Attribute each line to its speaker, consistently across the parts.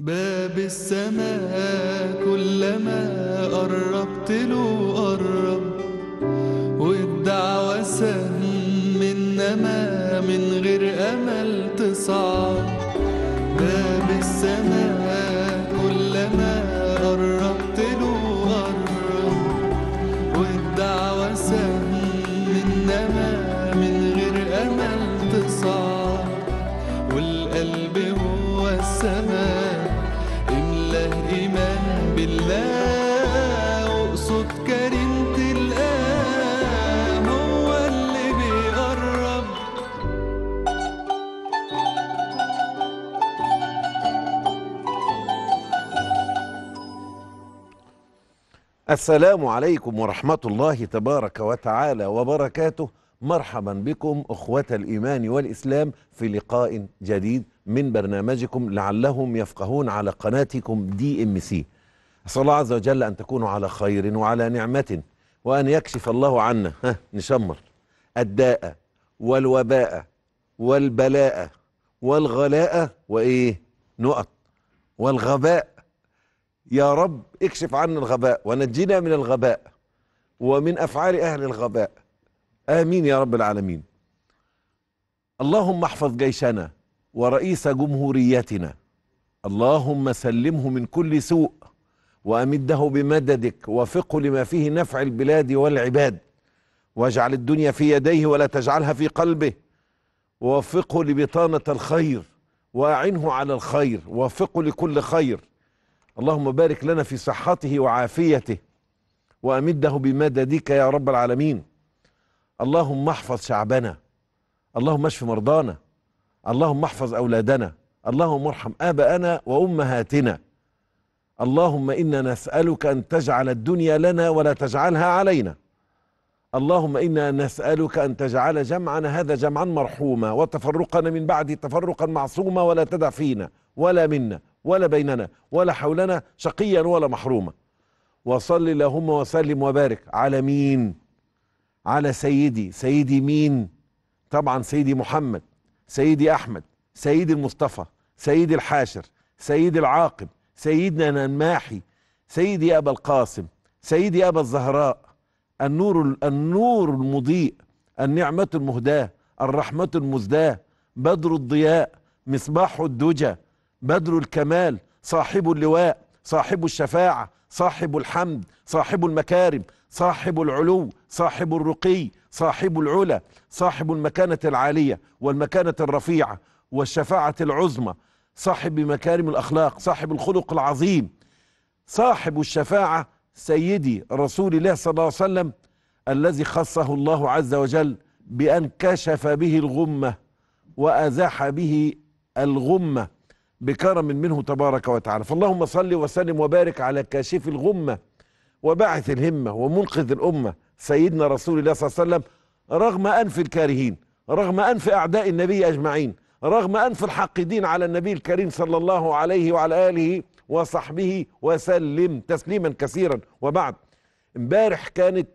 Speaker 1: باب السماء كلما قربت له قرب والدعوة سهم إنما من غير أمل تصعد باب السماء السلام عليكم ورحمة الله تبارك وتعالى وبركاته مرحبا بكم أخوة الإيمان والإسلام في لقاء جديد من برنامجكم لعلهم يفقهون على قناتكم دي ام سي أسأل الله عز وجل أن تكونوا على خير وعلى نعمة وأن يكشف الله عنا ها نشمر الداء والوباء والبلاء والغلاء وإيه نقط والغباء يا رب اكشف عنا الغباء ونجينا من الغباء ومن افعال اهل الغباء امين يا رب العالمين اللهم احفظ جيشنا ورئيس جمهوريتنا اللهم سلمه من كل سوء وامده بمددك وفقه لما فيه نفع البلاد والعباد واجعل الدنيا في يديه ولا تجعلها في قلبه ووفقه لبطانه الخير واعنه على الخير ووفقه لكل خير اللهم بارك لنا في صحته وعافيته وأمده بمددك يا رب العالمين اللهم احفظ شعبنا اللهم اشف مرضانا اللهم احفظ أولادنا اللهم ارحم آباءنا وأمهاتنا اللهم إنا نسألك أن تجعل الدنيا لنا ولا تجعلها علينا اللهم إنا نسألك أن تجعل جمعنا هذا جمعا مرحوما وتفرقنا من بعد تفرقا معصوما ولا تدع فينا ولا منا ولا بيننا ولا حولنا شقيا ولا محروما وصل اللهم وسلم وبارك على مين على سيدي سيدي مين طبعا سيدي محمد سيدي أحمد سيدي المصطفى سيدي الحاشر سيدي العاقب سيدنا الماحي سيدي أبا القاسم سيدي أبا الزهراء النور النور المضيء النعمة المهداة الرحمة المزداة بدر الضياء مصباح الدجى بدر الكمال صاحب اللواء صاحب الشفاعة صاحب الحمد صاحب المكارم صاحب العلو صاحب الرقي صاحب العلا صاحب المكانة العالية والمكانة الرفيعة والشفاعة العظمى صاحب مكارم الأخلاق صاحب الخلق العظيم صاحب الشفاعة سيدي رسول الله صلى الله عليه وسلم الذي خصه الله عز وجل بأن كشف به الغمة وأزاح به الغمة بكرم منه تبارك وتعالى فاللهم صل وسلم وبارك على كاشف الغمة وباعث الهمة ومنقذ الأمة سيدنا رسول الله صلى الله عليه وسلم رغم أنف الكارهين رغم أنف أعداء النبي أجمعين رغم أنف الحاقدين على النبي الكريم صلى الله عليه وعلى آله وصحبه وسلم تسليما كثيرا وبعد امبارح كانت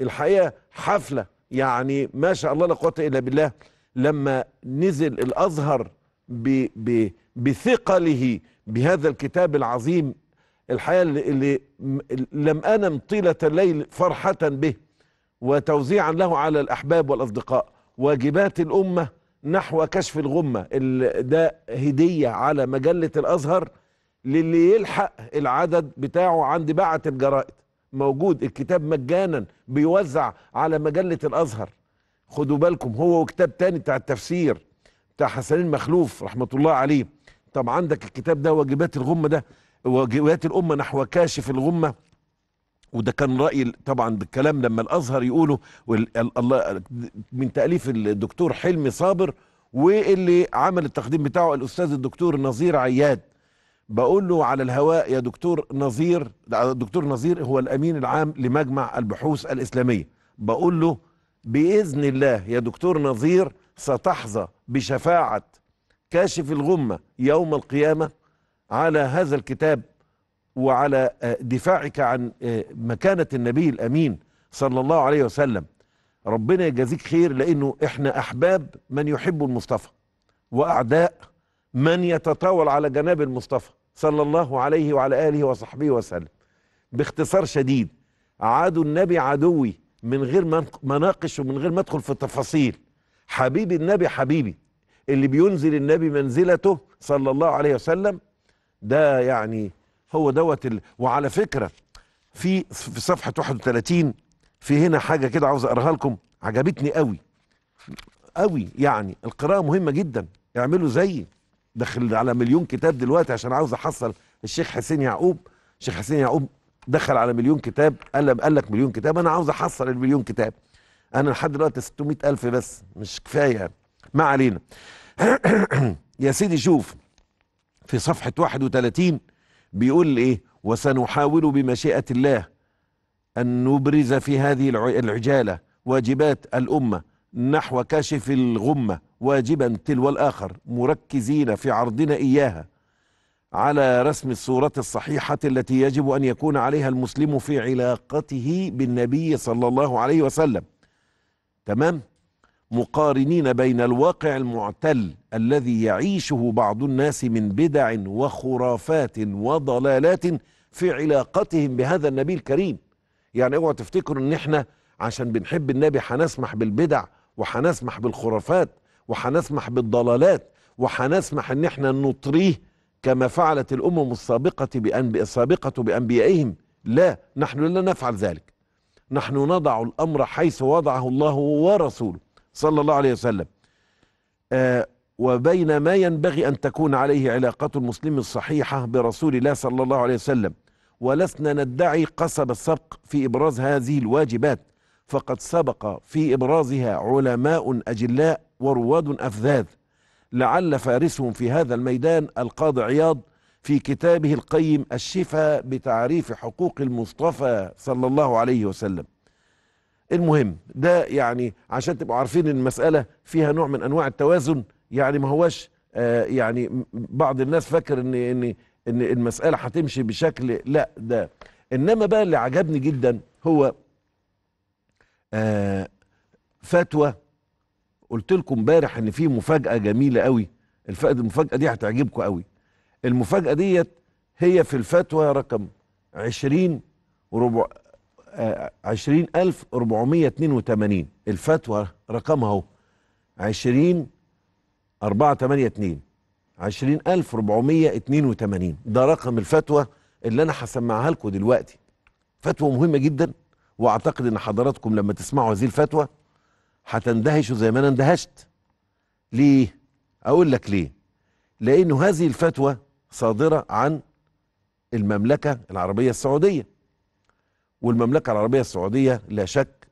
Speaker 1: الحقيقة حفلة يعني ما شاء الله لا قوة إلا بالله لما نزل الأزهر ب ب بثقله بهذا الكتاب العظيم الحقيقه اللي لم انم طيله الليل فرحه به وتوزيعا له على الاحباب والاصدقاء واجبات الامه نحو كشف الغمه ده هديه على مجله الازهر للي يلحق العدد بتاعه عند باعة الجرائد موجود الكتاب مجانا بيوزع على مجله الازهر خدوا بالكم هو وكتاب تاني بتاع التفسير بتاع حسنين مخلوف رحمه الله عليه طب عندك الكتاب ده واجبات الغمه ده واجبات الامه نحو كاشف الغمه وده كان راي طبعا الكلام لما الازهر يقوله الله من تاليف الدكتور حلمي صابر واللي عمل التقديم بتاعه الاستاذ الدكتور نظير عياد بقول له على الهواء يا دكتور نظير دكتور نظير هو الامين العام لمجمع البحوث الاسلاميه بقول له باذن الله يا دكتور نظير ستحظى بشفاعه كاشف الغمة يوم القيامة على هذا الكتاب وعلى آه، دفاعك عن آه، مكانة النبي الأمين صلى الله عليه وسلم ربنا يجازيك خير لأنه إحنا أحباب من يحب المصطفى وأعداء من يتطاول على جناب المصطفى صلى الله عليه وعلى آله وصحبه وسلم باختصار شديد عدو النبي عدوي من غير ما ومن غير ما ادخل في التفاصيل حبيبي النبي حبيبي اللي بينزل النبي منزلته صلى الله عليه وسلم ده يعني هو دوت ال... وعلى فكره في في صفحه 31 في هنا حاجه كده عاوز اقراها لكم عجبتني قوي قوي يعني القراءه مهمه جدا اعملوا زيي دخل على مليون كتاب دلوقتي عشان عاوز احصل الشيخ حسين يعقوب الشيخ حسين يعقوب دخل على مليون كتاب قال قال لك مليون كتاب انا عاوز احصل المليون كتاب انا لحد دلوقتي 600 الف بس مش كفايه يعني. ما علينا يا سيدي شوف في صفحة 31 بيقول إيه وسنحاول بمشيئة الله أن نبرز في هذه العجالة واجبات الأمة نحو كشف الغمة واجبا تلو الآخر مركزين في عرضنا إياها على رسم الصورة الصحيحة التي يجب أن يكون عليها المسلم في علاقته بالنبي صلى الله عليه وسلم تمام مقارنين بين الواقع المعتل الذي يعيشه بعض الناس من بدع وخرافات وضلالات في علاقتهم بهذا النبي الكريم يعني اوعوا تفتكروا ان احنا عشان بنحب النبي حنسمح بالبدع وحنسمح بالخرافات وحنسمح بالضلالات وحنسمح ان احنا نطريه كما فعلت الامم السابقه بأنبي... السابقه بانبيائهم لا نحن لا نفعل ذلك نحن نضع الامر حيث وضعه الله ورسوله صلى الله عليه وسلم آه وبين ما ينبغي أن تكون عليه علاقة المسلم الصحيحة برسول الله صلى الله عليه وسلم ولسنا ندعي قصب السبق في إبراز هذه الواجبات فقد سبق في إبرازها علماء أجلاء ورواد أفذاذ لعل فارسهم في هذا الميدان القاضي عياض في كتابه القيم الشفاء بتعريف حقوق المصطفى صلى الله عليه وسلم المهم ده يعني عشان تبقوا عارفين ان المساله فيها نوع من انواع التوازن يعني ما هواش آه يعني بعض الناس فاكر ان ان ان المساله هتمشي بشكل لا ده انما بقى اللي عجبني جدا هو آه فتوى قلت لكم امبارح ان في مفاجاه جميله قوي المفاجاه دي هتعجبكم قوي المفاجاه ديت هي في الفتوى رقم 20 وربع 20482 الفتوى رقمها اهو 20 482 20482 ده رقم الفتوى اللي انا هسمعها لكم دلوقتي فتوى مهمه جدا واعتقد ان حضراتكم لما تسمعوا هذه الفتوى هتندهشوا زي ما انا اندهشت ليه اقول لك ليه لانه هذه الفتوى صادره عن المملكه العربيه السعوديه والمملكة العربية السعودية لا شك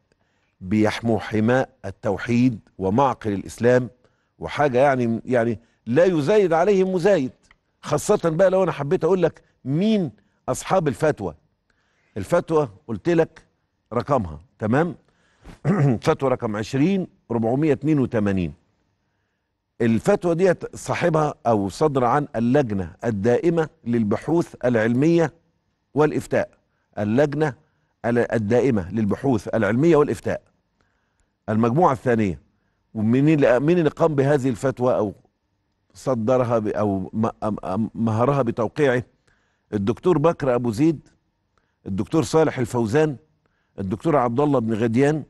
Speaker 1: بيحموا حماء التوحيد ومعقل الإسلام وحاجة يعني يعني لا يزايد عليهم مزايد خاصة بقى لو أنا حبيت أقول لك مين أصحاب الفتوى الفتوى قلت لك رقمها تمام فتوى رقم 20 482 الفتوى دي صاحبها أو صدر عن اللجنة الدائمة للبحوث العلمية والإفتاء اللجنة الدائمه للبحوث العلميه والافتاء المجموعه الثانيه ومين اللي مين اللي قام بهذه الفتوى او صدرها او مهرها بتوقيعه الدكتور بكر ابو زيد الدكتور صالح الفوزان الدكتور عبد الله بن غديان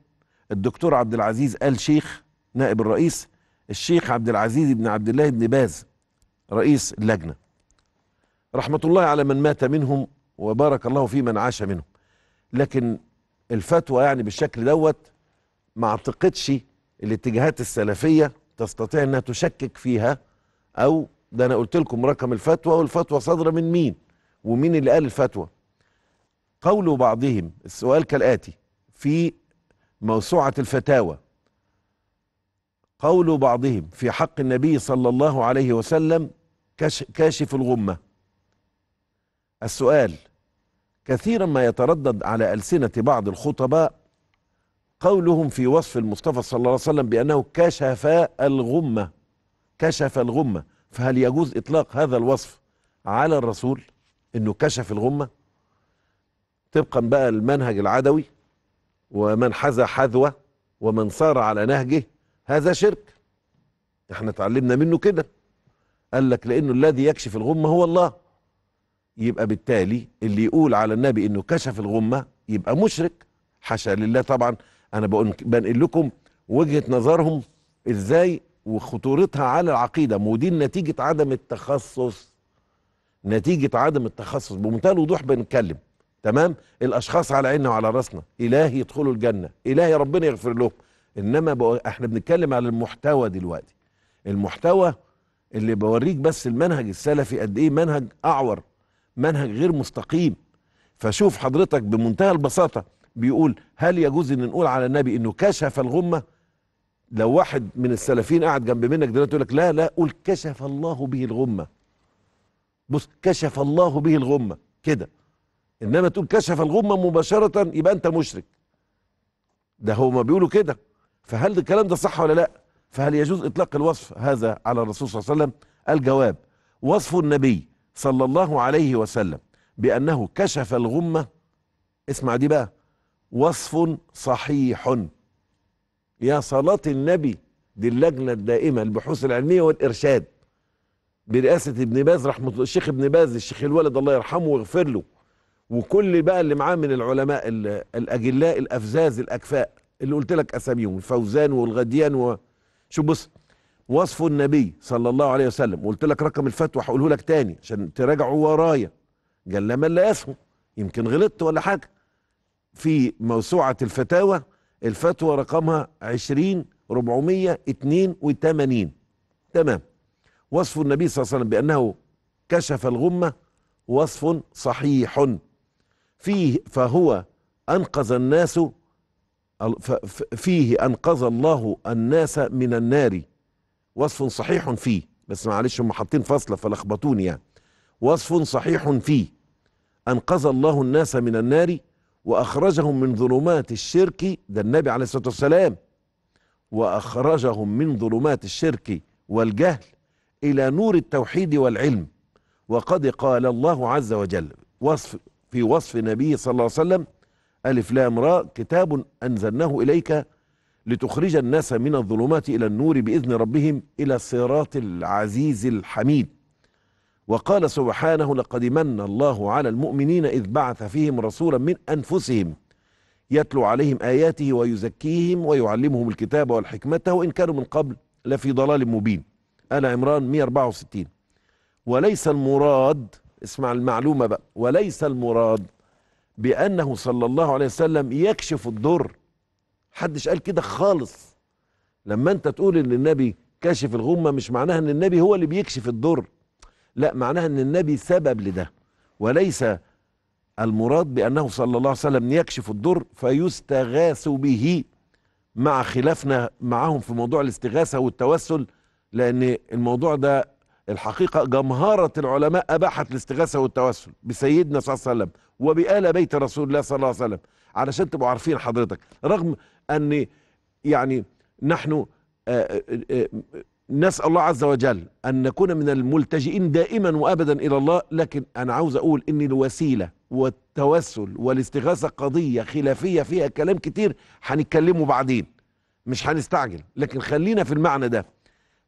Speaker 1: الدكتور عبد العزيز ال شيخ نائب الرئيس الشيخ عبد العزيز بن عبد الله بن باز رئيس اللجنه رحمه الله على من مات منهم وبارك الله في من عاش منهم لكن الفتوى يعني بالشكل دوت ما اعتقدش الاتجاهات السلفيه تستطيع انها تشكك فيها او ده انا قلت لكم رقم الفتوى والفتوى صادره من مين ومين اللي قال الفتوى قول بعضهم السؤال كالاتي في موسوعه الفتاوى قول بعضهم في حق النبي صلى الله عليه وسلم كاشف الغمه السؤال كثيرا ما يتردد على ألسنة بعض الخطباء قولهم في وصف المصطفى صلى الله عليه وسلم بأنه كشف الغمة كشف الغمة فهل يجوز إطلاق هذا الوصف على الرسول أنه كشف الغمة طبقا بقى المنهج العدوي ومن حذى حذوة ومن سار على نهجه هذا شرك احنا اتعلمنا منه كده قال لك لأنه الذي يكشف الغمة هو الله يبقى بالتالي اللي يقول على النبي انه كشف الغمه يبقى مشرك حاشا لله طبعا انا بنقل لكم وجهه نظرهم ازاي وخطورتها على العقيده ودي نتيجه عدم التخصص نتيجه عدم التخصص بمنتهى الوضوح بنتكلم تمام الاشخاص على عيننا وعلى راسنا اله يدخلوا الجنه اله ربنا يغفر لهم انما احنا بنتكلم على المحتوى دلوقتي المحتوى اللي بوريك بس المنهج السلفي قد ايه منهج اعور منهج غير مستقيم فشوف حضرتك بمنتهى البساطة بيقول هل يجوز ان نقول على النبي انه كشف الغمة لو واحد من السلفيين قاعد جنب منك دلوقتي يقول لك لا لا قول كشف الله به الغمة بص كشف الله به الغمة كده انما تقول كشف الغمة مباشرة يبقى انت مشرك ده هما بيقولوا كده فهل الكلام ده صح ولا لا فهل يجوز اطلاق الوصف هذا على الرسول صلى الله عليه وسلم الجواب وصف النبي صلى الله عليه وسلم بأنه كشف الغمة اسمع دي بقى وصف صحيح يا صلاة النبي دي اللجنة الدائمة البحوث العلمية والإرشاد برئاسة ابن باز رحمة الشيخ ابن باز الشيخ الولد الله يرحمه ويغفر له وكل بقى اللي معاه من العلماء الأجلاء الأفزاز الأكفاء اللي قلت لك أساميهم الفوزان والغديان و... شو بص وصف النبي صلى الله عليه وسلم قلت لك رقم الفتوى هقوله لك تاني عشان تراجعوا ورايا جل من لا يسمو يمكن غلطت ولا حاجه في موسوعه الفتاوى الفتوى رقمها 20 482 تمام وصف النبي صلى الله عليه وسلم بانه كشف الغمه وصف صحيح فيه فهو انقذ الناس فيه انقذ الله الناس من النار وصف صحيح فيه بس معلش هم حاطين فاصله فلخبطوني يعني وصف صحيح فيه انقذ الله الناس من النار واخرجهم من ظلمات الشرك ده النبي عليه الصلاه والسلام واخرجهم من ظلمات الشرك والجهل الى نور التوحيد والعلم وقد قال الله عز وجل وصف في وصف نبي صلى الله عليه وسلم ألف لام راء كتاب أنزلناه إليك لتخرج الناس من الظلمات إلى النور بإذن ربهم إلى صراط العزيز الحميد وقال سبحانه لقد من الله على المؤمنين إذ بعث فيهم رسولا من أنفسهم يتلو عليهم آياته ويزكيهم ويعلمهم الكتاب والحكمة وإن كانوا من قبل لفي ضلال مبين آل عمران 164 وليس المراد اسمع المعلومة بقى وليس المراد بأنه صلى الله عليه وسلم يكشف الضر حدش قال كده خالص لما انت تقول ان النبي كشف الغمة مش معناها ان النبي هو اللي بيكشف الضر لا معناها ان النبي سبب لده وليس المراد بانه صلى الله عليه وسلم يكشف الضر فيستغاث به مع خلافنا معهم في موضوع الاستغاثة والتوسل لان الموضوع ده الحقيقة جمهرة العلماء أباحت الاستغاثة والتوسل بسيدنا صلى الله عليه وسلم وبآل بيت رسول الله صلى الله عليه وسلم علشان تبقوا عارفين حضرتك رغم أن يعني نحن آه، آه، آه، نسأل الله عز وجل أن نكون من الملتجئين دائما وأبدا إلى الله لكن أنا عاوز أقول أن الوسيلة والتوسل والاستغاثة قضية خلافية فيها كلام كتير هنتكلمه بعدين مش هنستعجل لكن خلينا في المعنى ده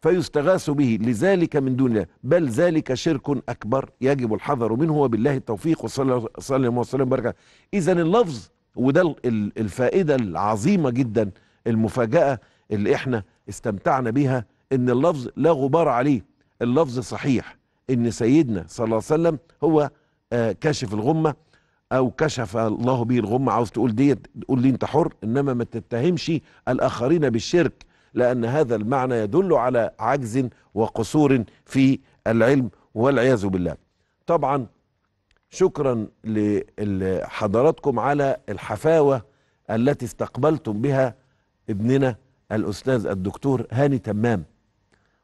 Speaker 1: فيستغاث به لذلك من دون الله بل ذلك شرك أكبر يجب الحذر منه وبالله التوفيق وصلى الله وسلم وبارك إذا اللفظ وده الفائدة العظيمة جدا المفاجأة اللي احنا استمتعنا بها ان اللفظ لا غبار عليه اللفظ صحيح ان سيدنا صلى الله عليه وسلم هو آه، كاشف الغمة او كشف الله به الغمة عاوز تقول دي تقول لي انت حر انما ما تتهمش الاخرين بالشرك لان هذا المعنى يدل على عجز وقصور في العلم والعياذ بالله طبعا شكرا لحضراتكم على الحفاوة التي استقبلتم بها ابننا الأستاذ الدكتور هاني تمام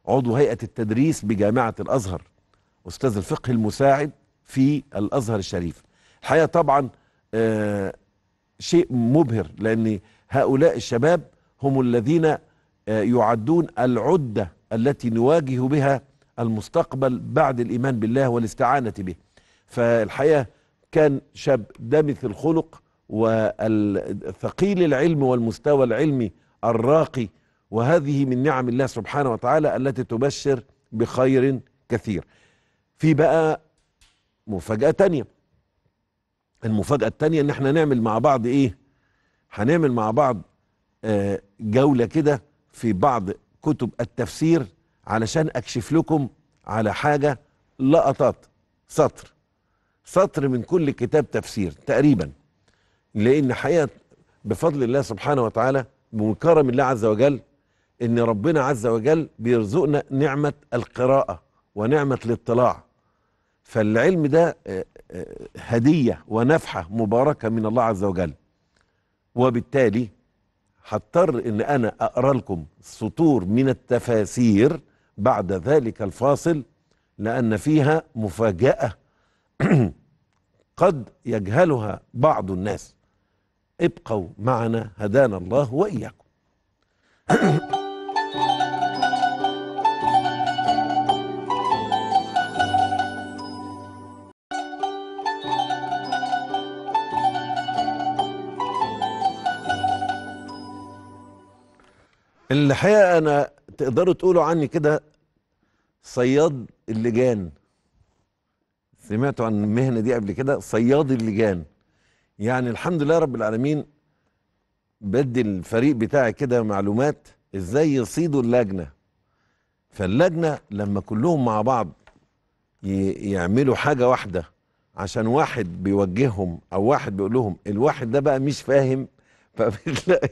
Speaker 1: عضو هيئة التدريس بجامعة الأزهر أستاذ الفقه المساعد في الأزهر الشريف الحقيقة طبعا آه، شيء مبهر لأن هؤلاء الشباب هم الذين آه، يعدون العدة التي نواجه بها المستقبل بعد الإيمان بالله والاستعانة به فالحقيقه كان شاب دمث الخلق وثقيل العلم والمستوى العلمي الراقي وهذه من نعم الله سبحانه وتعالى التي تبشر بخير كثير في بقى مفاجأة تانية المفاجأة التانية ان احنا نعمل مع بعض ايه هنعمل مع بعض آه، جولة كده في بعض كتب التفسير علشان اكشف لكم على حاجة لقطات سطر سطر من كل كتاب تفسير تقريبا لأن حقيقة بفضل الله سبحانه وتعالى من كرم الله عز وجل ان ربنا عز وجل بيرزقنا نعمة القراءة ونعمة الاطلاع فالعلم ده آه، آه، هدية ونفحة مباركة من الله عز وجل وبالتالي هضطر ان انا اقرا لكم سطور من التفاسير بعد ذلك الفاصل لان فيها مفاجأة قد يجهلها بعض الناس ابقوا معنا هدانا الله وإياكم الحقيقة أنا تقدروا تقولوا عني كده صياد اللجان سمعتوا عن المهنه دي قبل كده صياد اللجان يعني الحمد لله رب العالمين بدي الفريق بتاعي كده معلومات ازاي يصيدوا اللجنه فاللجنه لما كلهم مع بعض يعملوا حاجه واحده عشان واحد بيوجههم او واحد بيقول لهم الواحد ده بقى مش فاهم فبتلاقي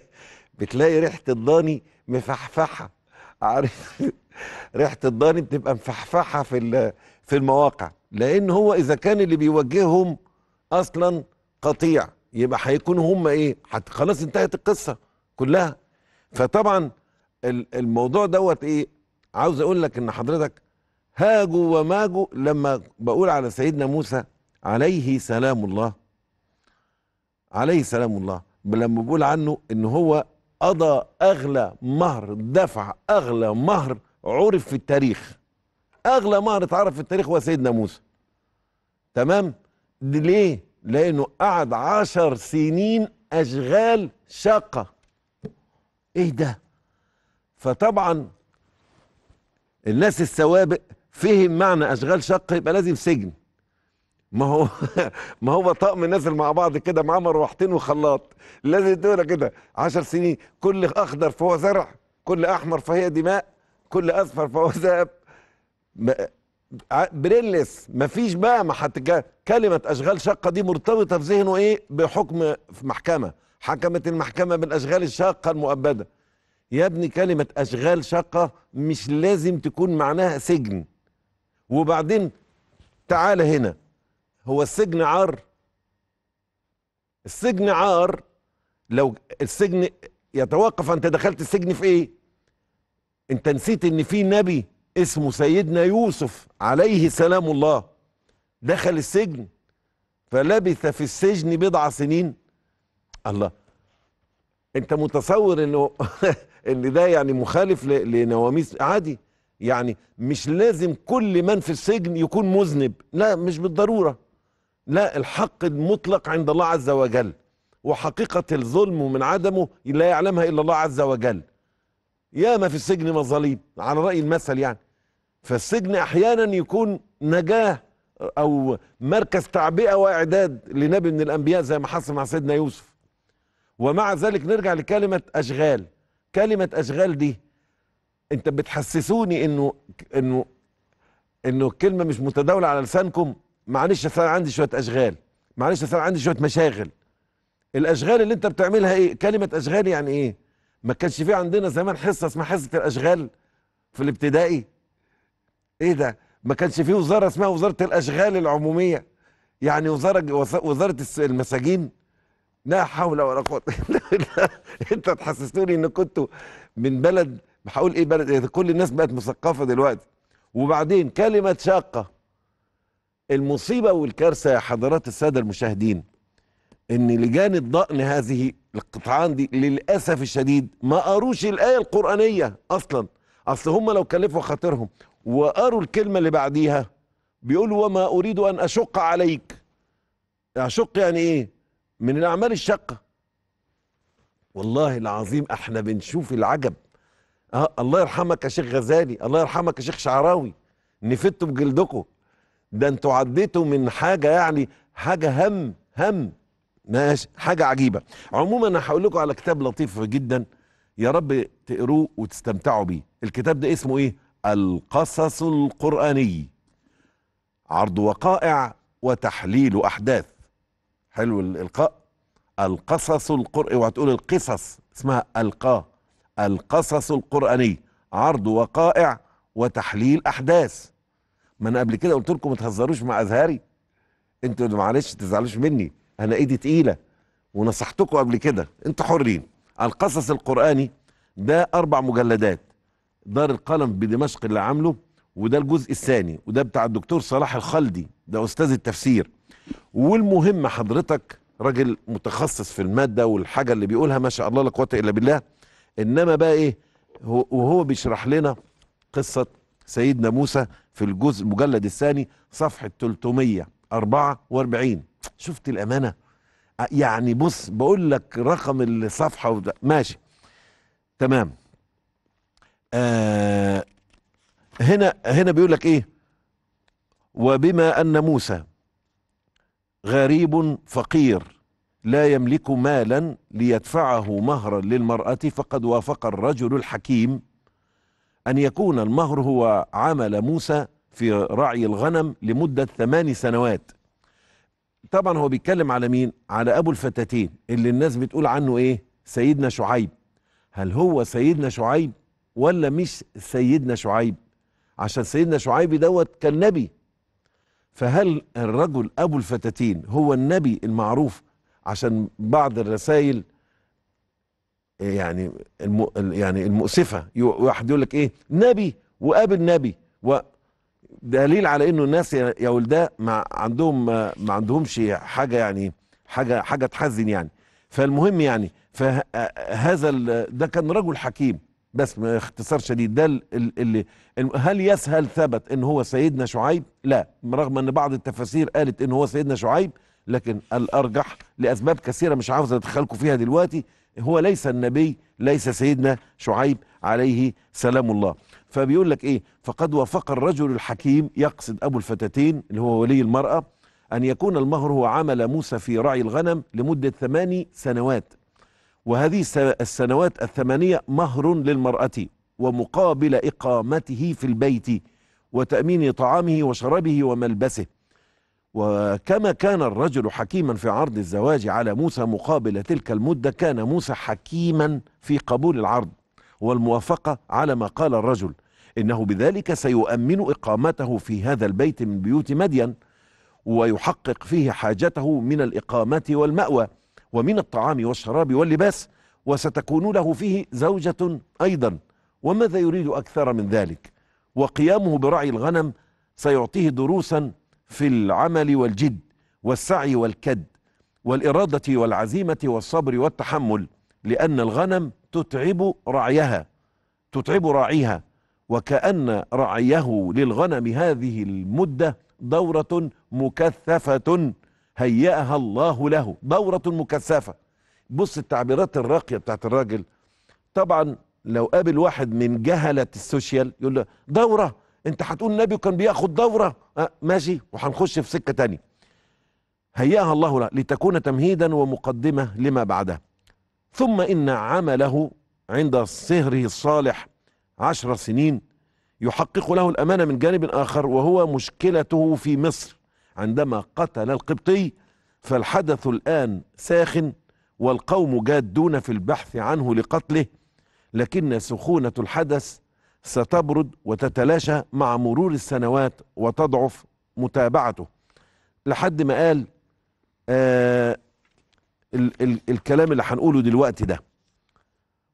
Speaker 1: بتلاقي ريحه الضاني مفحفحه عارف ريحه الضاني بتبقى مفحفحه في في المواقع لان هو اذا كان اللي بيوجههم اصلا قطيع يبقى هيكونوا هم ايه خلاص انتهت القصه كلها فطبعا الموضوع دوت ايه عاوز اقول لك ان حضرتك هاجوا وماجوا لما بقول على سيدنا موسى عليه سلام الله عليه سلام الله لما بقول عنه ان هو قضى اغلى مهر دفع اغلى مهر عرف في التاريخ اغلى مهر اتعرف في التاريخ هو سيدنا موسى تمام ليه لانه قعد عشر سنين اشغال شاقه ايه ده فطبعا الناس السوابق فهم معنى اشغال شاقه يبقى لازم سجن ما هو ما هو طقم نازل مع بعض كده معاه مروحتين وخلاط لازم تقول كده عشر سنين كل اخضر فهو زرع كل احمر فهي دماء كل اصفر فهو ذهب بريلس مفيش بقى ما حد كلمة أشغال شاقة دي مرتبطة في ذهنه إيه بحكم في محكمة حكمت المحكمة بالأشغال الشاقة المؤبدة يا ابني كلمة أشغال شاقة مش لازم تكون معناها سجن وبعدين تعال هنا هو السجن عار السجن عار لو السجن يتوقف انت دخلت السجن في ايه انت نسيت ان في نبي اسمه سيدنا يوسف عليه سلام الله دخل السجن فلبث في السجن بضع سنين الله انت متصور انه ان ده يعني مخالف لنواميس عادي يعني مش لازم كل من في السجن يكون مذنب لا مش بالضروره لا الحق المطلق عند الله عز وجل وحقيقه الظلم من عدمه لا يعلمها الا الله عز وجل ياما في السجن مظاليم على راي المثل يعني فالسجن احيانا يكون نجاه او مركز تعبئه واعداد لنبي من الانبياء زي ما حصل مع سيدنا يوسف ومع ذلك نرجع لكلمه اشغال كلمه اشغال دي انت بتحسسوني انه انه انه الكلمه مش متداوله على لسانكم معلش انا عندي شويه اشغال معلش انا عندي شويه مشاغل الاشغال اللي انت بتعملها ايه كلمه اشغال يعني ايه ما كانش في عندنا زمان حصه اسمها حصه الاشغال في الابتدائي ايه ده ما كانش فيه وزاره اسمها وزاره الاشغال العموميه يعني وزاره وزاره المساجين لا حول ولا قوه انت تحسستوني ان كنتوا من بلد هقول ايه بلد كل الناس بقت مثقفه دلوقتي وبعدين كلمه شاقه المصيبه والكارثه يا حضرات الساده المشاهدين ان لجان الضأن هذه القطعان دي للاسف الشديد ما قروش الايه القرانيه اصلا اصل هم لو كلفوا خاطرهم وقروا الكلمة اللي بعديها بيقولوا وما أريد أن أشق عليك أشق يعني إيه من الأعمال الشقة والله العظيم احنا بنشوف العجب أه الله يرحمك يا شيخ غزالي الله يرحمك يا شيخ شعراوي نفدتوا بجلدكم ده انتوا عديتوا من حاجه يعني حاجه هم هم ماشي حاجه عجيبه عموما انا هقول لكم على كتاب لطيف جدا يا رب تقروه وتستمتعوا بيه الكتاب ده اسمه ايه القصص القرآني عرض وقائع وتحليل أحداث حلو الإلقاء القصص القرآني وهتقول القصص اسمها ألقى القصص القرآني عرض وقائع وتحليل أحداث ما أنا قبل كده قلت لكم ما تهزروش مع أزهري أنتوا معلش ما تزعلوش مني أنا إيدي تقيلة ونصحتكم قبل كده أنتوا حرين القصص القرآني ده أربع مجلدات دار القلم بدمشق اللي عامله وده الجزء الثاني وده بتاع الدكتور صلاح الخلدي ده استاذ التفسير والمهم حضرتك راجل متخصص في الماده والحاجه اللي بيقولها ما شاء الله لا قوه الا بالله انما بقى ايه وهو بيشرح لنا قصه سيدنا موسى في الجزء المجلد الثاني صفحه 344 شفت الامانه يعني بص بقول لك رقم الصفحه ماشي تمام آه هنا هنا بيقول لك ايه وبما ان موسى غريب فقير لا يملك مالا ليدفعه مهرا للمراه فقد وافق الرجل الحكيم ان يكون المهر هو عمل موسى في رعي الغنم لمده ثمان سنوات طبعا هو بيتكلم على مين على ابو الفتاتين اللي الناس بتقول عنه ايه سيدنا شعيب هل هو سيدنا شعيب ولا مش سيدنا شعيب عشان سيدنا شعيب دوت كان نبي فهل الرجل ابو الفتاتين هو النبي المعروف عشان بعض الرسائل يعني الم... يعني المؤسفه واحد يقول لك ايه نبي وقابل نبي ودليل دليل على انه الناس يا ولداء ما عندهم ما عندهمش حاجه يعني حاجه حاجه تحزن يعني فالمهم يعني فهذا ده كان رجل حكيم بس باختصار شديد ده اللي هل يسهل ثبت ان هو سيدنا شعيب لا رغم ان بعض التفاسير قالت ان هو سيدنا شعيب لكن الارجح لاسباب كثيره مش عاوز ادخلكم فيها دلوقتي هو ليس النبي ليس سيدنا شعيب عليه سلام الله فبيقول لك ايه فقد وافق الرجل الحكيم يقصد ابو الفتاتين اللي هو ولي المراه ان يكون المهر هو عمل موسى في رعي الغنم لمده ثماني سنوات وهذه السنوات الثمانية مهر للمرأة ومقابل إقامته في البيت وتأمين طعامه وشربه وملبسه وكما كان الرجل حكيما في عرض الزواج على موسى مقابل تلك المدة كان موسى حكيما في قبول العرض والموافقة على ما قال الرجل إنه بذلك سيؤمن إقامته في هذا البيت من بيوت مدين ويحقق فيه حاجته من الإقامة والمأوى ومن الطعام والشراب واللباس وستكون له فيه زوجة أيضا وماذا يريد أكثر من ذلك وقيامه برعي الغنم سيعطيه دروسا في العمل والجد والسعي والكد والإرادة والعزيمة والصبر والتحمل لأن الغنم تتعب رعيها تتعب راعيها وكأن رعيه للغنم هذه المدة دورة مكثفة هيأها الله له دورة مكثفة بص التعبيرات الراقية بتاعت الراجل طبعا لو قابل واحد من جهلة السوشيال يقول له دورة انت هتقول النبي كان بياخد دورة أه ماشي وهنخش في سكة تانية هيأها الله له لتكون تمهيدا ومقدمة لما بعدها ثم إن عمله عند صهره الصالح عشر سنين يحقق له الأمانة من جانب آخر وهو مشكلته في مصر عندما قتل القبطي فالحدث الآن ساخن والقوم جادون في البحث عنه لقتله لكن سخونة الحدث ستبرد وتتلاشى مع مرور السنوات وتضعف متابعته لحد ما قال آه ال ال الكلام اللي هنقوله دلوقتي ده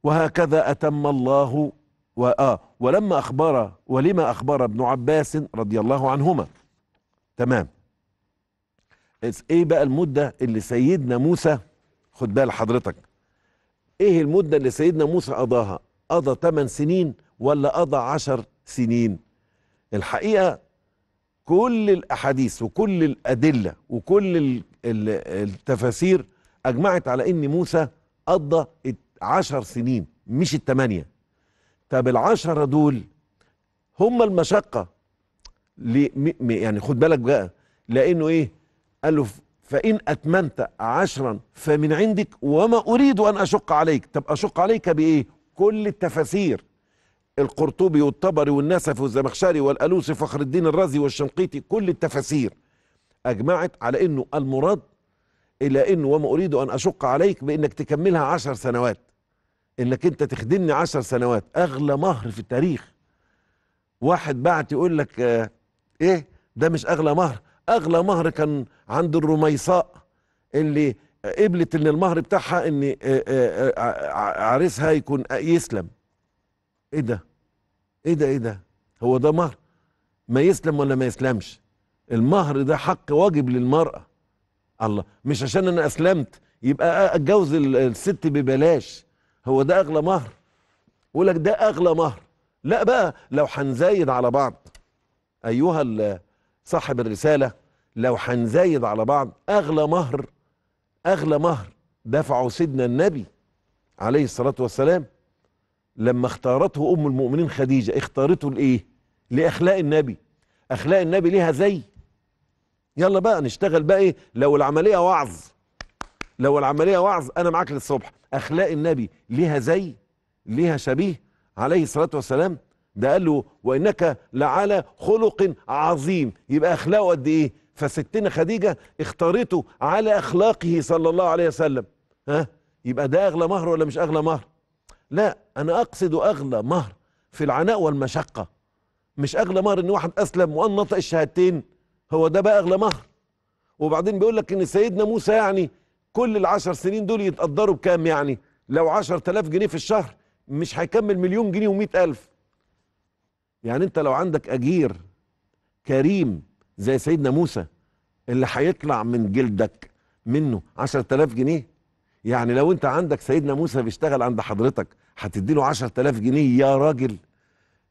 Speaker 1: وهكذا أتم الله وآه ولما أخبر ولما أخبر ابن عباس رضي الله عنهما تمام ايه بقى المده اللي سيدنا موسى خد بال حضرتك ايه المده اللي سيدنا موسى قضاها قضى 8 سنين ولا قضى 10 سنين الحقيقه كل الاحاديث وكل الادله وكل التفاسير اجمعت على ان موسى قضى 10 سنين مش الثمانيه طب العشره دول هم المشقه يعني خد بالك بقى لانه ايه قال له فإن أتممت عشرا فمن عندك وما أريد أن أشق عليك طب أشق عليك بإيه كل التفاسير القرطبي والطبري والنسفي والزمخشري والألوسي فخر الدين الرازي والشنقيطي كل التفاسير أجمعت على أنه المراد إلى أنه وما أريد أن أشق عليك بأنك تكملها عشر سنوات انك انت تخدمني عشر سنوات اغلى مهر في التاريخ واحد بعت يقول لك آه، ايه ده مش اغلى مهر اغلى مهر كان عند الرميصاء اللي قبلت ان المهر بتاعها ان عريسها يكون يسلم ايه ده ايه ده ايه ده هو ده مهر ما يسلم ولا ما يسلمش المهر ده حق واجب للمرأة الله مش عشان انا اسلمت يبقى اتجوز الست ببلاش هو ده اغلى مهر يقول لك ده اغلى مهر لا بقى لو حنزايد على بعض ايها صاحب الرساله لو هنزايد على بعض اغلى مهر اغلى مهر دفعه سيدنا النبي عليه الصلاه والسلام لما اختارته ام المؤمنين خديجه اختارته لايه؟ لاخلاق النبي اخلاق النبي ليها زي يلا بقى نشتغل بقى ايه لو العمليه وعظ لو العمليه وعظ انا معاك للصبح اخلاق النبي ليها زي ليها شبيه عليه الصلاه والسلام ده قال له وانك لعلى خلق عظيم يبقى اخلاقه قد ايه فستنا خديجة اختارته على أخلاقه صلى الله عليه وسلم ها يبقى ده أغلى مهر ولا مش أغلى مهر لا أنا أقصد أغلى مهر في العناء والمشقة مش أغلى مهر إن واحد أسلم وأن نطق الشهادتين هو ده بقى أغلى مهر وبعدين بيقول لك إن سيدنا موسى يعني كل العشر سنين دول يتقدروا بكام يعني لو عشر تلاف جنيه في الشهر مش هيكمل مليون جنيه ومئة ألف يعني أنت لو عندك أجير كريم زي سيدنا موسى اللي هيطلع من جلدك منه 10000 جنيه يعني لو انت عندك سيدنا موسى بيشتغل عند حضرتك هتدي له 10000 جنيه يا راجل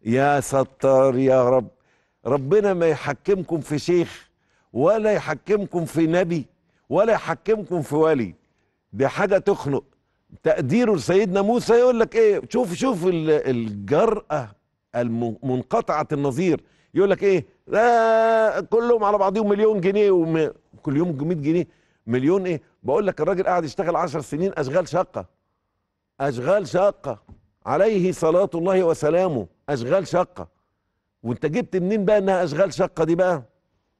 Speaker 1: يا ستار يا رب ربنا ما يحكمكم في شيخ ولا يحكمكم في نبي ولا يحكمكم في ولي دي حاجه تخنق تقديره لسيدنا موسى يقول لك ايه شوف شوف الجرأه المنقطعه النظير يقول لك ايه لا كلهم على بعضهم مليون جنيه وم... كل يوم 100 جنيه مليون ايه بقول لك الراجل قاعد يشتغل 10 سنين اشغال شاقه اشغال شاقه عليه صلاه الله وسلامه اشغال شاقه وانت جبت منين بقى انها اشغال شاقه دي بقى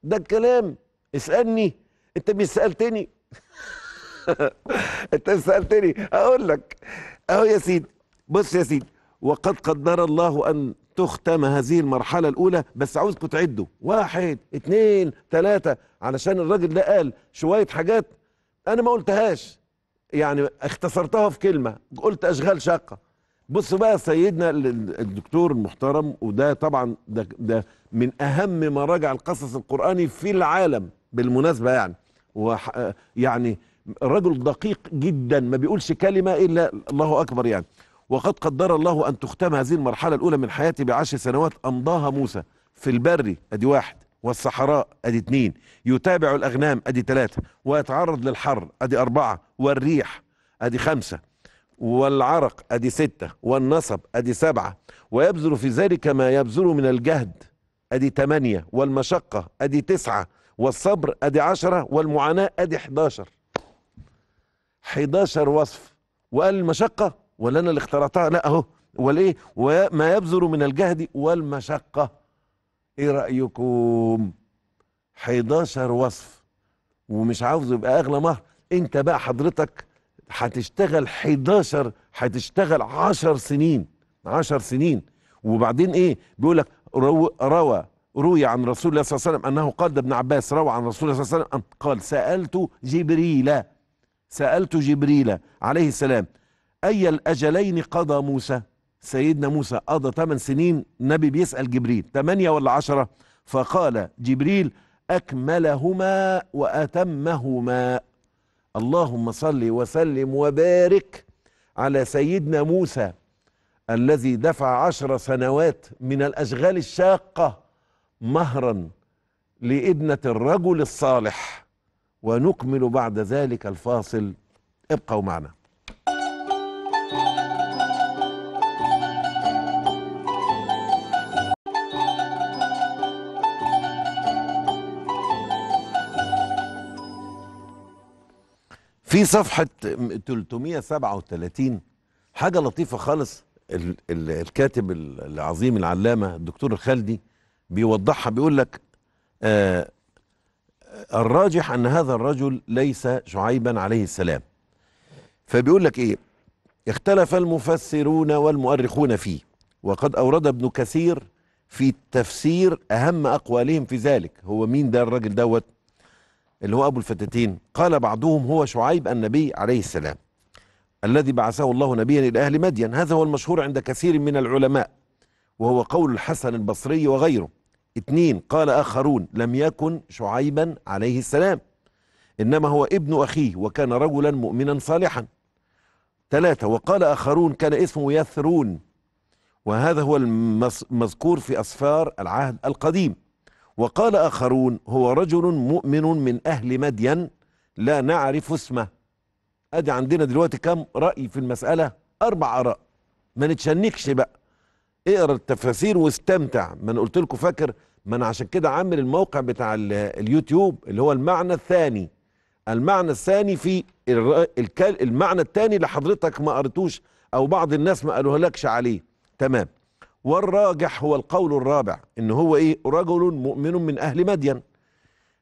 Speaker 1: ده الكلام اسالني انت مش سالتني انت سالتني اقول لك اهو يا سيدي بص يا سيدي وقد قدر الله ان تختم هذه المرحلة الأولى بس عاوزكم تعدوا واحد اتنين تلاتة علشان الراجل ده قال شوية حاجات أنا ما قلتهاش يعني اختصرتها في كلمة قلت أشغال شقة بصوا بقى سيدنا الدكتور المحترم وده طبعا ده, ده من أهم مراجع القصص القرآني في العالم بالمناسبة يعني ويعني يعني رجل دقيق جدا ما بيقولش كلمة إلا الله أكبر يعني وقد قدر الله أن تختم هذه المرحلة الأولى من حياته بعشر سنوات أمضاها موسى في البر أدي واحد والصحراء أدي اثنين يتابع الأغنام أدي ثلاثة ويتعرض للحر أدي أربعة والريح أدي خمسة والعرق أدي ستة والنصب أدي سبعة ويبذل في ذلك ما يبذل من الجهد أدي ثمانية والمشقة أدي تسعة والصبر أدي عشرة والمعاناة أدي حداشر حداشر وصف وقال المشقة ولا انا اللي اخترعتها لا اهو والايه وما يبذر من الجهد والمشقه ايه رايكم 11 وصف ومش عاوزه يبقى اغلى مهر انت بقى حضرتك هتشتغل 11 هتشتغل 10 سنين 10 سنين وبعدين ايه بيقول لك روى رو روي عن رسول الله صلى الله عليه وسلم انه قال ابن عباس روى عن رسول الله صلى الله عليه وسلم قال سالت جبريل سالت جبريل عليه السلام أي الأجلين قضى موسى سيدنا موسى قضى 8 سنين نبي بيسأل جبريل 8 ولا 10 فقال جبريل أكملهما وأتمهما اللهم صل وسلم وبارك على سيدنا موسى الذي دفع عشر سنوات من الأشغال الشاقة مهرا لابنة الرجل الصالح ونكمل بعد ذلك الفاصل ابقوا معنا في صفحه 337 حاجه لطيفه خالص الكاتب العظيم العلامه الدكتور الخالدي بيوضحها بيقول لك آه الراجح ان هذا الرجل ليس شعيبا عليه السلام فبيقول لك ايه اختلف المفسرون والمؤرخون فيه وقد اورد ابن كثير في التفسير اهم اقوالهم في ذلك هو مين ده الراجل دوت اللي هو أبو الفتاتين قال بعضهم هو شعيب النبي عليه السلام الذي بعثه الله نبيا إلى أهل مدين هذا هو المشهور عند كثير من العلماء وهو قول الحسن البصري وغيره اثنين قال آخرون لم يكن شعيبا عليه السلام إنما هو ابن أخيه وكان رجلا مؤمنا صالحا ثلاثة وقال آخرون كان اسمه يثرون وهذا هو المذكور في أسفار العهد القديم وقال آخرون هو رجل مؤمن من أهل مدين لا نعرف اسمه أدي عندنا دلوقتي كم رأي في المسألة أربع آراء ما نتشنكش بقى اقرا التفاسير واستمتع ما انا قلت لكم فاكر ما انا عشان كده عامل الموقع بتاع اليوتيوب اللي هو المعنى الثاني المعنى الثاني في المعنى الثاني اللي حضرتك ما قريتوش او بعض الناس ما قالوهالكش عليه تمام والراجح هو القول الرابع ان هو ايه رجل مؤمن من اهل مدين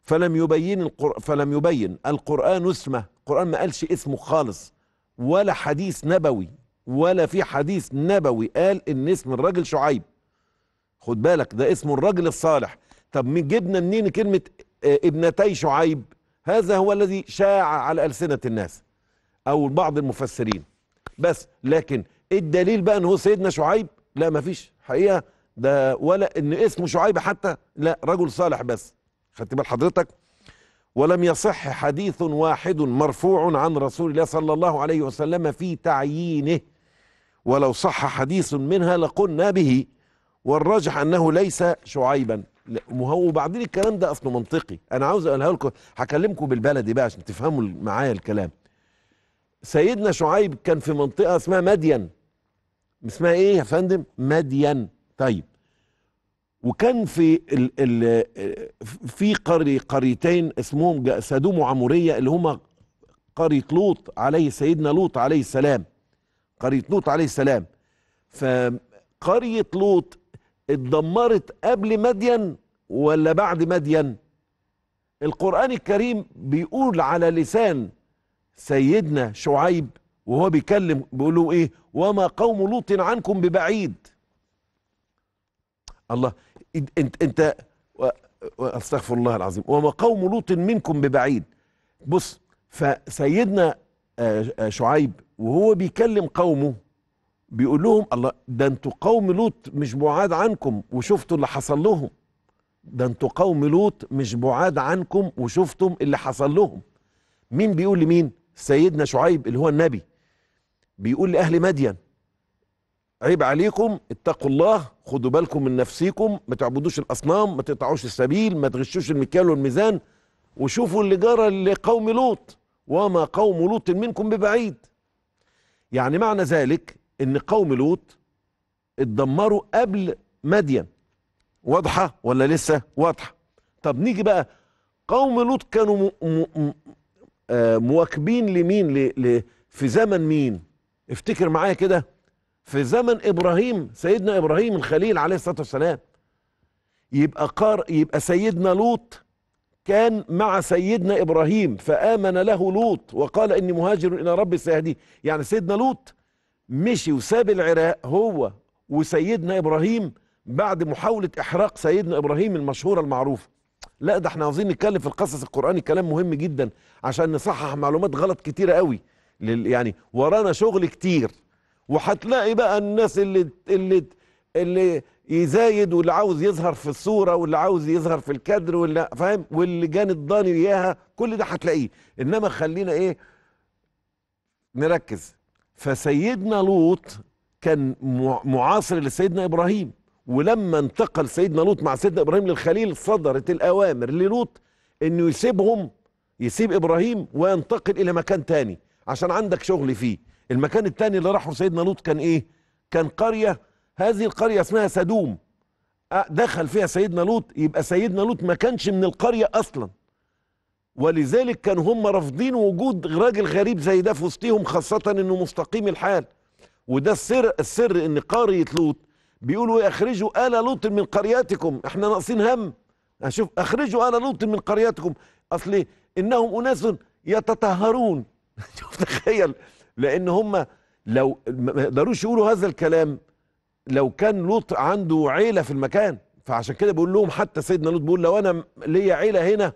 Speaker 1: فلم يبين القر... فلم يبين القران اسمه القران ما قالش اسمه خالص ولا حديث نبوي ولا في حديث نبوي قال ان اسم الراجل شعيب خد بالك ده اسمه الراجل الصالح طب من جبنا منين كلمه آه، ابنتي شعيب هذا هو الذي شاع على السنه الناس او بعض المفسرين بس لكن الدليل بقى ان هو سيدنا شعيب لا مفيش حقيقه ده ولا ان اسمه شعيب حتى لا رجل صالح بس خدت بال حضرتك ولم يصح حديث واحد مرفوع عن رسول الله صلى الله عليه وسلم في تعيينه ولو صح حديث منها لقلنا به والراجح انه ليس شعيبا وهو وبعدين الكلام ده اصله منطقي انا عاوز اقولها لكم هكلمكم بالبلدي بقى عشان تفهموا معايا الكلام سيدنا شعيب كان في منطقه اسمها مدين اسمها ايه يا فندم مدين طيب وكان في ال ال في قري قريتين اسمهم سدوم وعموريه اللي هما قريه لوط عليه سيدنا لوط عليه السلام قريه لوط عليه السلام فقريه لوط اتدمرت قبل مدين ولا بعد مدين القران الكريم بيقول على لسان سيدنا شعيب وهو بيكلم بيقول له ايه وما قوم لوط عنكم ببعيد الله انت انت استغفر الله العظيم وما قوم لوط منكم ببعيد بص فسيدنا آه، آه، شعيب وهو بيكلم قومه بيقول لهم الله ده انتوا قوم لوط مش بعاد عنكم وشفتوا اللي حصل لهم ده انتوا قوم لوط مش بعاد عنكم وشفتم اللي حصل لهم مين بيقول لمين سيدنا شعيب اللي هو النبي بيقول لأهل مدين عيب عليكم اتقوا الله خدوا بالكم من نفسيكم ما تعبدوش الأصنام ما تقطعوش السبيل ما تغشوش المكيال والميزان وشوفوا اللي جرى لقوم لوط وما قوم لوط منكم ببعيد يعني معنى ذلك ان قوم لوط اتدمروا قبل مدين واضحة ولا لسه واضحة طب نيجي بقى قوم لوط كانوا آه، مواكبين لمين ل... ل... في زمن مين افتكر معايا كده في زمن ابراهيم سيدنا ابراهيم الخليل عليه الصلاه والسلام يبقى قار يبقى سيدنا لوط كان مع سيدنا ابراهيم فامن له لوط وقال اني مهاجر الى ربي سيهديه يعني سيدنا لوط مشي وساب العراق هو وسيدنا ابراهيم بعد محاوله احراق سيدنا ابراهيم المشهوره المعروفه لا ده احنا عاوزين نتكلم في القصص القراني كلام مهم جدا عشان نصحح معلومات غلط كتيره قوي لل يعني ورانا شغل كتير وهتلاقي بقى الناس اللي اللي اللي يزايد واللي عاوز يظهر في الصوره واللي عاوز يظهر في الكادر واللي فاهم واللي جان الضاني اياها كل ده هتلاقيه انما خلينا ايه نركز فسيدنا لوط كان معاصر لسيدنا ابراهيم ولما انتقل سيدنا لوط مع سيدنا ابراهيم للخليل صدرت الاوامر للوط انه يسيبهم يسيب ابراهيم وينتقل الى مكان تاني عشان عندك شغل فيه المكان التاني اللي راحه سيدنا لوط كان ايه كان قرية هذه القرية اسمها سدوم دخل فيها سيدنا لوط يبقى سيدنا لوط ما كانش من القرية اصلا ولذلك كانوا هم رافضين وجود راجل غريب زي ده في وسطهم خاصة انه مستقيم الحال وده السر السر ان قرية لوط بيقولوا إيه؟ اخرجوا آل لوط من قرياتكم احنا ناقصين هم اشوف اخرجوا آل لوط من قرياتكم اصل انهم اناس يتطهرون شوف تخيل لان هم لو ما يقدروش يقولوا هذا الكلام لو كان لوط عنده عيله في المكان فعشان كده بيقول لهم حتى سيدنا لوط بيقول لو انا ليا عيله هنا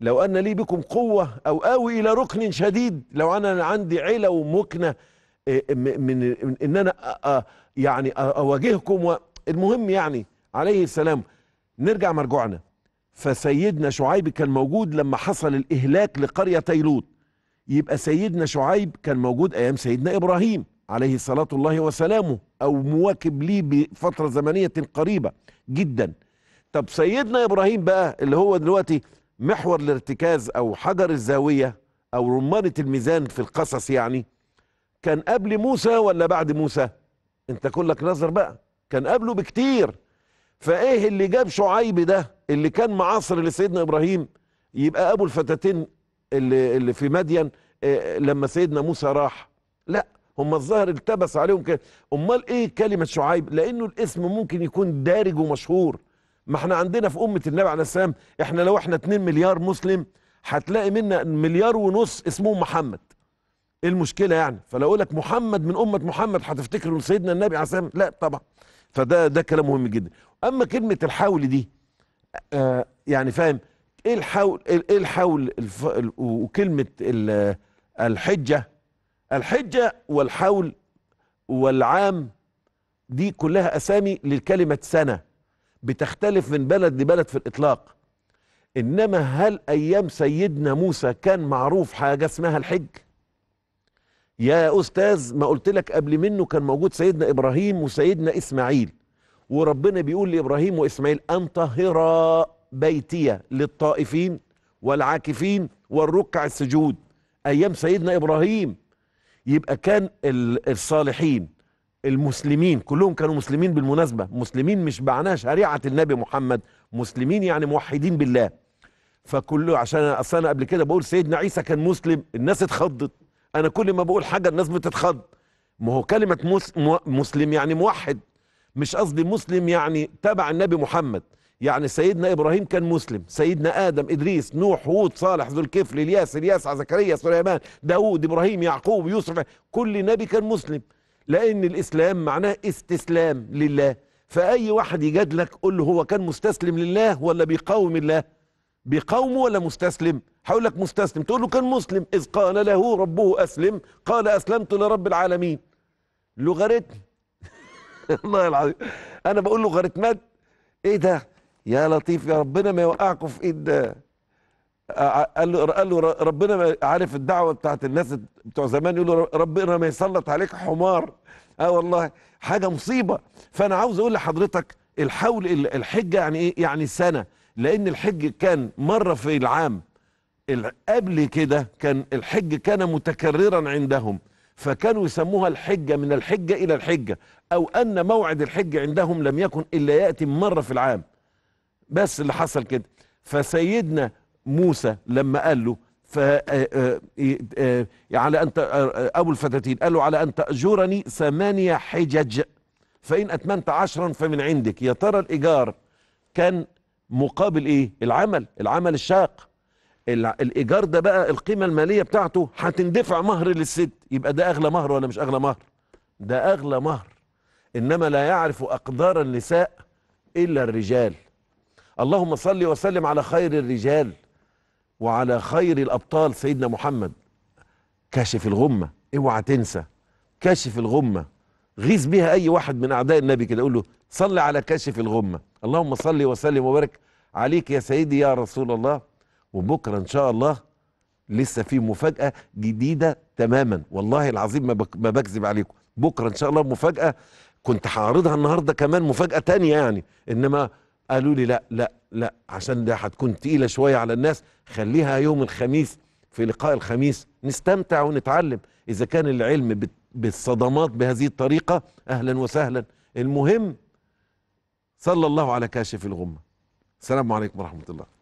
Speaker 1: لو ان لي بكم قوه او اوي الى ركن شديد لو انا عندي عيله ومكنه آه، من ان انا آه، آه، يعني اواجهكم المهم يعني عليه السلام نرجع مرجوعنا فسيدنا شعيب كان موجود لما حصل الاهلاك لقريه تيلوط يبقى سيدنا شعيب كان موجود ايام سيدنا ابراهيم عليه الصلاه الله وسلامه او مواكب ليه بفتره زمنيه قريبه جدا طب سيدنا ابراهيم بقى اللي هو دلوقتي محور الارتكاز او حجر الزاويه او رمانه الميزان في القصص يعني كان قبل موسى ولا بعد موسى انت كلك نظر بقى كان قبله بكتير فايه اللي جاب شعيب ده اللي كان معاصر لسيدنا ابراهيم يبقى ابو الفتاتين اللي, اللي في مدين لما سيدنا موسى راح لا هم الظاهر التبس عليهم كده امال ايه كلمه شعيب لانه الاسم ممكن يكون دارج ومشهور ما احنا عندنا في امه النبي عليه السلام احنا لو احنا 2 مليار مسلم هتلاقي منا مليار ونص اسمهم محمد ايه المشكله يعني فلو اقول لك محمد من امه محمد هتفتكر ان سيدنا النبي عليه السلام لا طبعا فده ده كلام مهم جدا اما كلمه الحول دي آه يعني فاهم ايه الحول ايه الحول وكلمه الحجة الحجة والحول والعام دي كلها أسامي لكلمة سنة بتختلف من بلد لبلد في الإطلاق إنما هل أيام سيدنا موسى كان معروف حاجة اسمها الحج يا أستاذ ما قلت لك قبل منه كان موجود سيدنا إبراهيم وسيدنا إسماعيل وربنا بيقول لإبراهيم وإسماعيل أن طهرا بيتي للطائفين والعاكفين والركع السجود ايام سيدنا ابراهيم يبقى كان الصالحين المسلمين كلهم كانوا مسلمين بالمناسبه مسلمين مش معناها شريعه النبي محمد مسلمين يعني موحدين بالله فكله عشان اصل انا قبل كده بقول سيدنا عيسى كان مسلم الناس اتخضت انا كل ما بقول حاجه الناس بتتخض ما هو كلمه مسلم يعني موحد مش قصدي مسلم يعني تبع النبي محمد يعني سيدنا ابراهيم كان مسلم سيدنا ادم ادريس نوح هود صالح ذو الكفل الياس الياسع زكريا سليمان داود ابراهيم يعقوب يوسف كل نبي كان مسلم لان الاسلام معناه استسلام لله فاي واحد يجادلك قول له هو كان مستسلم لله ولا بيقاوم الله بيقاومه ولا مستسلم هقول لك مستسلم تقول له كان مسلم اذ قال له ربه اسلم قال اسلمت لرب العالمين لوغاريتم الله العظيم انا بقول لوغاريتمات ايه ده يا لطيف يا ربنا ما يوقعكم في ايد آه، آه، قال له قال له ربنا عارف الدعوه بتاعت الناس بتوع زمان يقولوا ربنا ما يسلط عليك حمار اه والله حاجه مصيبه فانا عاوز اقول لحضرتك الحول الحجه يعني ايه يعني سنه لان الحج كان مره في العام قبل كده كان الحج كان متكررا عندهم فكانوا يسموها الحجة من الحجة إلى الحجة أو أن موعد الحج عندهم لم يكن إلا يأتي مرة في العام بس اللي حصل كده فسيدنا موسى لما قال له ف آه، آه، إيه، آه، على ان ابو الفتاتين قال له على ان تاجرني ثمانيه حجج فان اتممت عشرا فمن عندك يا ترى الايجار كان مقابل ايه العمل العمل الشاق الايجار ده بقى القيمه الماليه بتاعته هتندفع مهر للست يبقى ده اغلى مهر ولا مش اغلى مهر ده اغلى مهر انما لا يعرف اقدار النساء الا الرجال اللهم صل وسلم على خير الرجال وعلى خير الأبطال سيدنا محمد كاشف الغمة اوعى تنسى كاشف الغمة غيظ بها أي واحد من أعداء النبي كده اقول له صل على كاشف الغمة اللهم صل وسلم وبارك عليك يا سيدي يا رسول الله وبكرة إن شاء الله لسه في مفاجأة جديدة تماما والله العظيم ما, ما بكذب عليكم بكرة إن شاء الله مفاجأة كنت هعرضها النهاردة كمان مفاجأة تانية يعني إنما قالوا لي لا لا لا عشان ده هتكون تقيله شويه على الناس خليها يوم الخميس في لقاء الخميس نستمتع ونتعلم اذا كان العلم بالصدمات بهذه الطريقه اهلا وسهلا المهم صلى الله على كاشف الغمه السلام عليكم ورحمه الله